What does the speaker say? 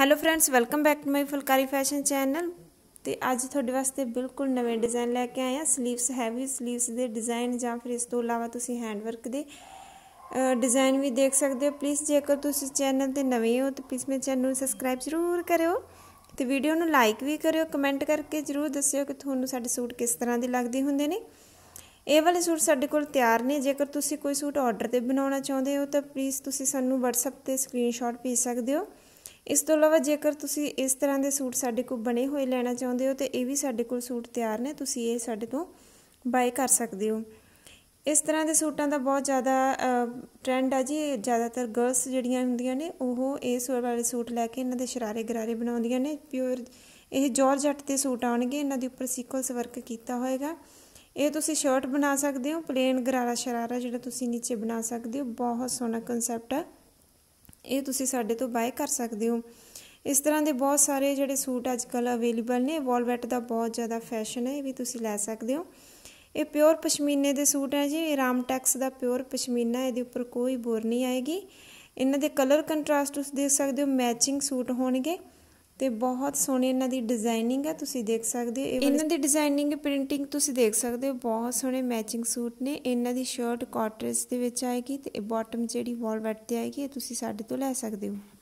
hello friends welcome back to my Phulkari fashion channel ਤੇ ਅੱਜ ਤੁਹਾਡੇ ਵਾਸਤੇ ਬਿਲਕੁਲ ਨਵੇਂ ਡਿਜ਼ਾਈਨ ਲੈ ਕੇ ਆਏ ਆ ਹੈਵੀ ਸਲੀਵਸ ਦੇ ਡਿਜ਼ਾਈਨ ਜਾਂ ਫਿਰ ਇਸ ਤੋਂ ਇਲਾਵਾ ਤੁਸੀਂ ਹੈਂਡਵਰਕ ਦੇ ਡਿਜ਼ਾਈਨ ਵੀ ਦੇਖ ਸਕਦੇ ਹੋ ਪਲੀਜ਼ ਜੇਕਰ ਤੁਸੀਂ ਚੈਨਲ ਤੇ ਨਵੇਂ ਹੋ ਤਾਂ ਪਲੀਜ਼ ਮੇਰੇ ਚੈਨਲ ਨੂੰ ਸਬਸਕ੍ਰਾਈਬ ਜ਼ਰੂਰ ਕਰਿਓ ਤੇ ਵੀਡੀਓ ਨੂੰ ਲਾਈਕ ਵੀ ਕਰਿਓ ਕਮੈਂਟ ਕਰਕੇ ਜ਼ਰੂਰ ਦੱਸਿਓ ਕਿ ਤੁਹਾਨੂੰ ਸਾਡੇ ਸੂਟ ਕਿਸ ਤਰ੍ਹਾਂ ਦੇ ਲੱਗਦੇ ਹੁੰਦੇ ਨੇ ਇਹ ਵਾਲੇ ਸੂਟ ਸਾਡੇ ਕੋਲ ਤਿਆਰ ਨੇ ਜੇਕਰ ਤੁਸੀਂ ਕੋਈ ਸੂਟ ਆਰਡਰ ਤੇ ਬਣਾਉਣਾ ਚਾਹੁੰਦੇ ਹੋ ਤਾਂ ਪਲੀਜ਼ ਤੁਸੀਂ ਸਾਨੂੰ WhatsApp ਤੇ ਸਕਰੀਨਸ਼ਾਟ ਭੇਜ ਸਕਦੇ ਹੋ ਇਸ ਤੋਂ ਇਲਾਵਾ ਜੇਕਰ ਤੁਸੀਂ ਇਸ ਤਰ੍ਹਾਂ ਦੇ ਸੂਟ ਸਾਡੇ ਕੋਲ ਬਣੇ ਹੋਏ ਲੈਣਾ ਚਾਹੁੰਦੇ ਹੋ ਤੇ ਇਹ ਵੀ ਸਾਡੇ ਕੋਲ ਸੂਟ ਤਿਆਰ ਨੇ ਤੁਸੀਂ ਇਹ ਸਾਡੇ ਤੋਂ ਬਾਏ ਕਰ ਸਕਦੇ ਹੋ ਇਸ ਤਰ੍ਹਾਂ ਦੇ ਸੂਟਾਂ ਦਾ ਬਹੁਤ ਜ਼ਿਆਦਾ ਟ੍ਰੈਂਡ ਆ ਜੀ ਜ਼ਿਆਦਾਤਰ ਗਰਲਸ ਜਿਹੜੀਆਂ ਹੁੰਦੀਆਂ ਨੇ ਉਹ ਇਹ ਇਸ ਵਾਲੇ ਸੂਟ ਲੈ ਕੇ ਇਹਨਾਂ ਦੇ ਸ਼ਰਾਰੇ ਗਰਾਰੇ ਬਣਾਉਂਦੀਆਂ ਨੇ ਪਿਓਰ ਇਹ ਜੋਰਜਟ ਦੇ ਸੂਟ ਆਉਣਗੇ ਇਹਨਾਂ ਦੇ ਉੱਪਰ ਸੀਕਲਸ ਵਰਕ ਕੀਤਾ ਹੋਏਗਾ ਇਹ ਤੁਸੀਂ ਸ਼ਰਟ ਬਣਾ ਸਕਦੇ ਹੋ ਪਲੇਨ ਗਰਾਰਾ ਸ਼ਰਾਰਾ ਜਿਹੜਾ ਤੁਸੀਂ ਨੀਚੇ ਬਣਾ ਸਕਦੇ ਹੋ ਬਹੁਤ ਸੋਹਣਾ ਕਨਸੈਪਟ ਹੈ ਇਹ ਤੁਸੀਂ ਸਾਡੇ ਤੋਂ ਬਾਏ ਕਰ ਸਕਦੇ ਹੋ ਇਸ ਤਰ੍ਹਾਂ ਦੇ ਬਹੁਤ ਸਾਰੇ ਜਿਹੜੇ ਸੂਟ ਅੱਜ ਕੱਲ ਅਵੇਲੇਬਲ ਨੇ ਵੋਲਵੈਟ ਦਾ ਬਹੁਤ ਜ਼ਿਆਦਾ ਫੈਸ਼ਨ ਹੈ ਇਹ ਵੀ ਤੁਸੀਂ ਲੈ ਸਕਦੇ ਹੋ ਇਹ ਪਿਓਰ ਪਸ਼ਮੀਨੇ ਦੇ ਸੂਟ ਹੈ ਜੀ ਰਾਮਟੈਕਸ ਦਾ ਪਿਓਰ ਪਸ਼ਮੀਨਾ ਇਹਦੇ ਉੱਪਰ ਕੋਈ ਬੋਰ ਨਹੀਂ ਆਏਗੀ ਇਹਨਾਂ ਦੇ ਕਲਰ ਕੰਟਰਾਸਟ ਤੁਸੀਂ ਦੇਖ ਸਕਦੇ ਹੋ ਮੈਚਿੰਗ ਸੂਟ ਹੋਣਗੇ ਤੇ ਬਹੁਤ ਸੋਹਣੇ ਇਹਨਾਂ ਦੀ ਡਿਜ਼ਾਈਨਿੰਗ ਹੈ ਤੁਸੀਂ ਦੇਖ ਸਕਦੇ ਹੋ ਇਹਨਾਂ ਦੀ ਡਿਜ਼ਾਈਨਿੰਗ ਪ੍ਰਿੰਟਿੰਗ ਤੁਸੀਂ ਦੇਖ ਸਕਦੇ ਹੋ ਬਹੁਤ ਸੋਹਣੇ ਮੈਚਿੰਗ ਸੂਟ ਨੇ ਇਹਨਾਂ ਦੀ ਸ਼ਰਟ ਕਾਟਰੇਜ ਦੇ ਵਿੱਚ ਆਏਗੀ ਤੇ ਇਹ ਬਾਟਮ ਜਿਹੜੀ ਵਾਲਵਟ ਤੇ ਆਏਗੀ ਇਹ ਤੁਸੀਂ ਸਾਡੇ ਤੋਂ ਲੈ ਸਕਦੇ ਹੋ